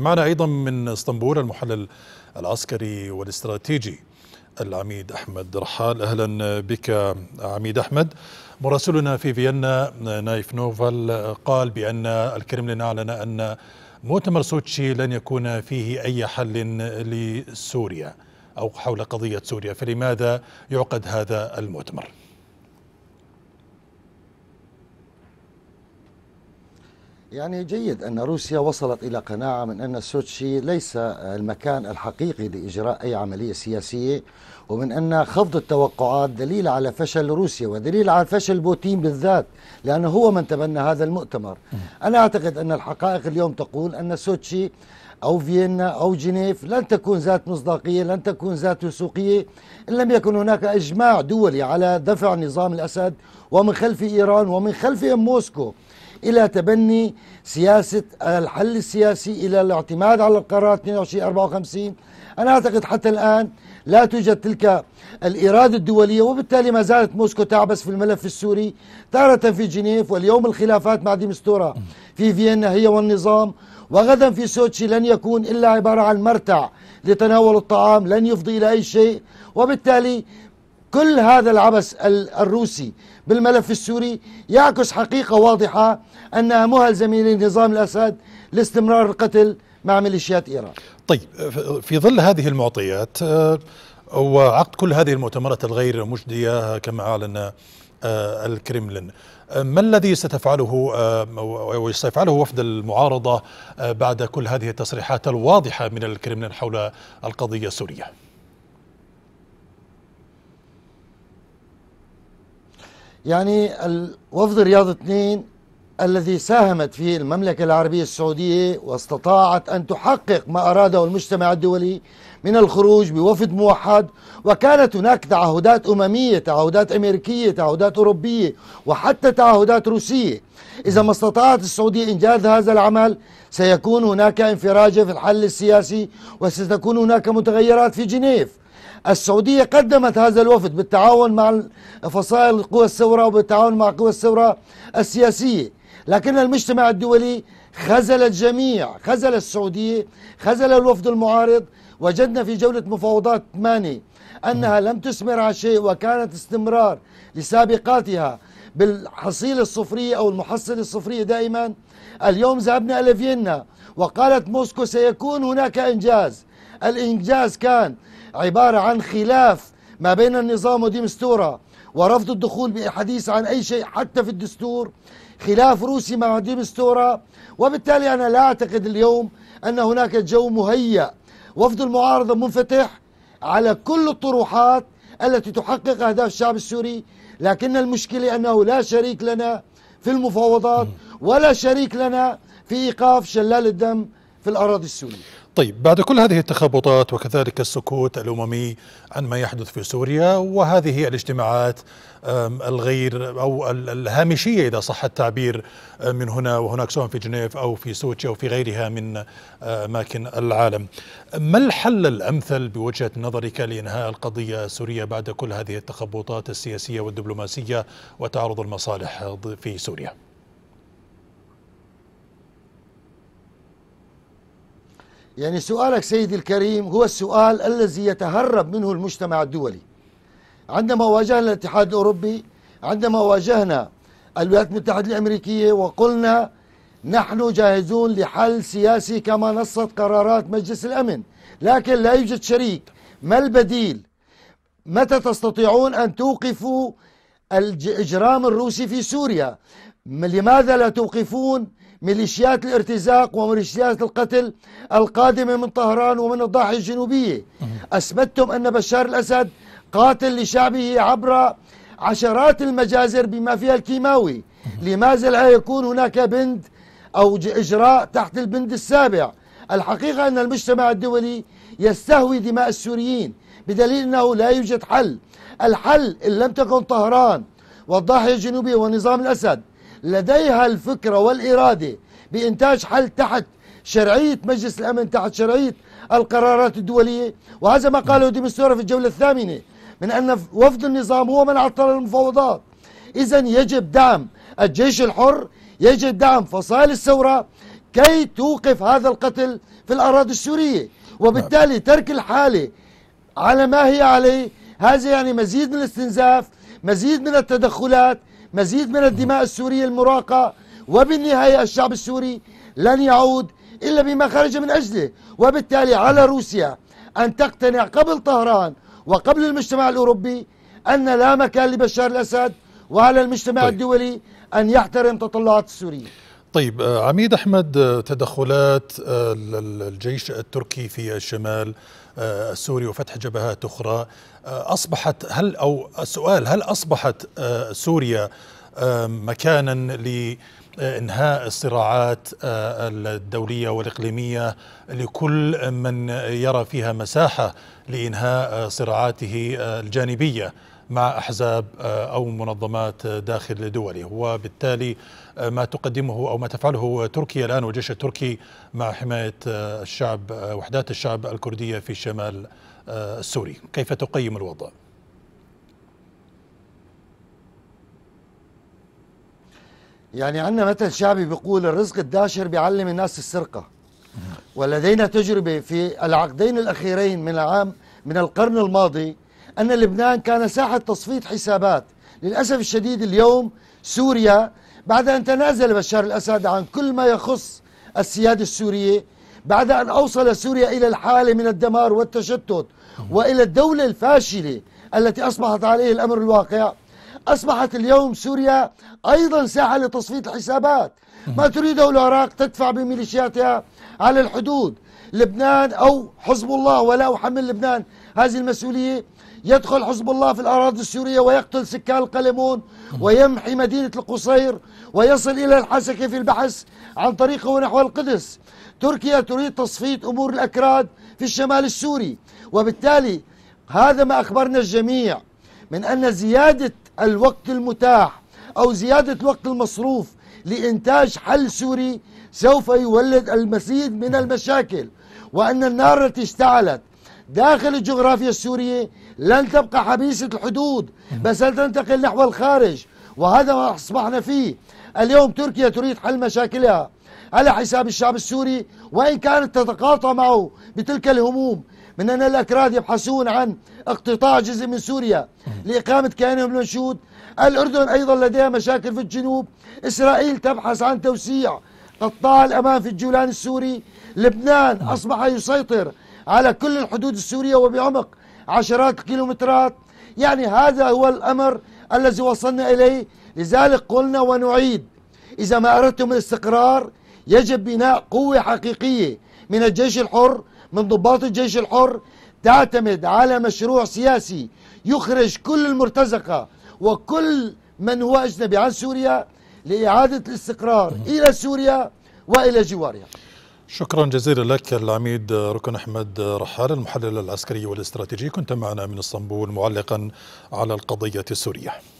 معنا أيضا من اسطنبول المحلل العسكري والاستراتيجي العميد أحمد رحال أهلا بك عميد أحمد مراسلنا في فيينا نايف نوفل قال بأن الكرملين أعلن أن مؤتمر سوتشي لن يكون فيه أي حل لسوريا أو حول قضية سوريا فلماذا يعقد هذا المؤتمر؟ يعني جيد أن روسيا وصلت إلى قناعة من أن سوتشي ليس المكان الحقيقي لإجراء أي عملية سياسية ومن أن خفض التوقعات دليل على فشل روسيا ودليل على فشل بوتين بالذات لأنه هو من تبنى هذا المؤتمر أنا أعتقد أن الحقائق اليوم تقول أن سوتشي أو فيينا أو جنيف لن تكون ذات مصداقية لن تكون ذات وثوقية إن لم يكن هناك إجماع دولي على دفع نظام الأسد ومن خلف إيران ومن خلفهم موسكو إلى تبني سياسة الحل السياسي إلى الاعتماد على القرارات 22 54 أنا أعتقد حتى الآن لا توجد تلك الإرادة الدولية وبالتالي ما زالت موسكو تعبس في الملف السوري تارة في جنيف واليوم الخلافات مع ديمستورا في فيينا هي والنظام وغدا في سوتشي لن يكون إلا عبارة عن مرتع لتناول الطعام لن يفضي إلى أي شيء وبالتالي كل هذا العبث الروسي بالملف السوري يعكس حقيقة واضحة أنها مهزمة لنظام الأسد لاستمرار القتل مع ميليشيات إيران طيب في ظل هذه المعطيات آه، وعقد كل هذه المؤتمرات الغير مجدية آه، كما أعلن آه، الكريملين ما الذي ستفعله وسيفعله وفد المعارضة بعد كل هذه التصريحات الواضحة من الكريملين حول القضية السورية؟ يعني الوفد رياض اثنين الذي ساهمت فيه المملكة العربية السعودية واستطاعت أن تحقق ما أراده المجتمع الدولي من الخروج بوفد موحد وكانت هناك تعهدات أممية تعهدات أمريكية تعهدات أوروبية وحتى تعهدات روسية إذا ما استطاعت السعودية إنجاز هذا العمل سيكون هناك انفراجة في الحل السياسي وستكون هناك متغيرات في جنيف السعودية قدمت هذا الوفد بالتعاون مع فصائل القوى الثورة وبالتعاون مع قوى الثورة السياسية لكن المجتمع الدولي خزل الجميع خزل السعودية خزل الوفد المعارض وجدنا في جولة مفاوضات ماني أنها لم تثمر على شيء وكانت استمرار لسابقاتها بالحصيلة الصفرية أو المحصلة الصفرية دائما اليوم ذهبنا إلى فيينا وقالت موسكو سيكون هناك إنجاز الإنجاز كان عبارة عن خلاف ما بين النظام ودي مستورة ورفض الدخول بحديث عن أي شيء حتى في الدستور خلاف روسي مع دي مستورة وبالتالي أنا لا أعتقد اليوم أن هناك جو مهيأ وفد المعارضة منفتح على كل الطروحات التي تحقق أهداف الشعب السوري لكن المشكلة أنه لا شريك لنا في المفاوضات ولا شريك لنا في إيقاف شلال الدم في الأراضي السورية طيب بعد كل هذه التخبطات وكذلك السكوت الاممي عن ما يحدث في سوريا وهذه الاجتماعات الغير او الهامشيه اذا صح التعبير من هنا وهناك سواء في جنيف او في سوتشي او في غيرها من اماكن العالم. ما الحل الامثل بوجهه نظرك لانهاء القضيه السوريه بعد كل هذه التخبطات السياسيه والدبلوماسيه وتعرض المصالح في سوريا؟ يعني سؤالك سيدي الكريم هو السؤال الذي يتهرب منه المجتمع الدولي عندما واجهنا الاتحاد الأوروبي عندما واجهنا الولايات المتحدة الأمريكية وقلنا نحن جاهزون لحل سياسي كما نصت قرارات مجلس الأمن لكن لا يوجد شريك ما البديل متى تستطيعون أن توقفوا الإجرام الروسي في سوريا لماذا لا توقفون ميليشيات الارتزاق وميليشيات القتل القادمة من طهران ومن الضاحية الجنوبية أثبتتم أن بشار الأسد قاتل لشعبه عبر عشرات المجازر بما فيها الكيماوي لماذا لا يكون هناك بند أو إجراء تحت البند السابع الحقيقة أن المجتمع الدولي يستهوي دماء السوريين بدليل أنه لا يوجد حل الحل إن لم تكن طهران والضاحية الجنوبية ونظام الأسد لديها الفكرة والإرادة بإنتاج حل تحت شرعية مجلس الأمن تحت شرعية القرارات الدولية وهذا ما قاله ديمستورا في الجولة الثامنة من أن وفد النظام هو من عطل المفاوضات إذا يجب دعم الجيش الحر يجب دعم فصائل الثورة كي توقف هذا القتل في الأراضي السورية وبالتالي ترك الحالة على ما هي عليه هذا يعني مزيد من الاستنزاف مزيد من التدخلات مزيد من الدماء السورية المراقة وبالنهاية الشعب السوري لن يعود إلا بما خرج من أجله وبالتالي على روسيا أن تقتنع قبل طهران وقبل المجتمع الأوروبي أن لا مكان لبشار الأسد وعلى المجتمع طيب. الدولي أن يحترم تطلعات السوريين طيب آه، عميد احمد آه، تدخلات آه، الجيش التركي في الشمال السوري وفتح جبهات اخرى اصبحت هل او السؤال هل اصبحت سوريا مكانا لانهاء الصراعات الدوليه والاقليميه لكل من يرى فيها مساحه لانهاء صراعاته الجانبيه مع أحزاب آه، أو منظمات آه، داخل دوله وبالتالي آه، ما تقدمه أو ما تفعله تركيا الآن والجيش التركي مع حماية الشعب وحدات الشعب الكردية في الشمال السوري كيف تقيم الوضع؟ يعني عندنا مثل شعبي بيقول الرزق الداشر بيعلم الناس السرقة ولدينا تجربة في العقدين الأخيرين من العام من القرن الماضي أن لبنان كان ساحة تصفية حسابات للأسف الشديد اليوم سوريا بعد أن تنازل بشار الأسد عن كل ما يخص السيادة السورية بعد أن أوصل سوريا إلى الحالة من الدمار والتشتت وإلى الدولة الفاشلة التي أصبحت عليه الأمر الواقع أصبحت اليوم سوريا أيضا ساحة لتصفية الحسابات ما تريده العراق تدفع بميليشياتها على الحدود لبنان أو حزب الله ولا أحمل لبنان هذه المسؤولية يدخل حزب الله في الأراضي السورية ويقتل سكان القلمون ويمحي مدينة القصير ويصل إلى الحسكة في البحث عن طريقه نحو القدس تركيا تريد تصفية أمور الأكراد في الشمال السوري وبالتالي هذا ما أخبرنا الجميع من أن زيادة الوقت المتاح أو زيادة الوقت المصروف لإنتاج حل سوري سوف يولد المزيد من المشاكل وأن النار التي اشتعلت داخل الجغرافيا السورية لن تبقى حبيسة الحدود بس هل تنتقل نحو الخارج وهذا ما أصبحنا فيه اليوم تركيا تريد حل مشاكلها على حساب الشعب السوري وإن كانت تتقاطع معه بتلك الهموم من أن الأكراد يبحثون عن اقتطاع جزء من سوريا لإقامة كيانهم المنشود الأردن أيضا لديها مشاكل في الجنوب إسرائيل تبحث عن توسيع قطاع الأمان في الجولان السوري لبنان أصبح يسيطر على كل الحدود السورية وبعمق عشرات الكيلومترات يعني هذا هو الأمر الذي وصلنا إليه لذلك قلنا ونعيد إذا ما أردتم الاستقرار يجب بناء قوة حقيقية من الجيش الحر من ضباط الجيش الحر تعتمد على مشروع سياسي يخرج كل المرتزقة وكل من هو أجنبي عن سوريا لإعادة الاستقرار إلى سوريا وإلى جوارها شكرا جزيلا لك العميد ركن احمد رحال المحلل العسكري والاستراتيجي كنت معنا من اسطنبول معلقا على القضيه السوريه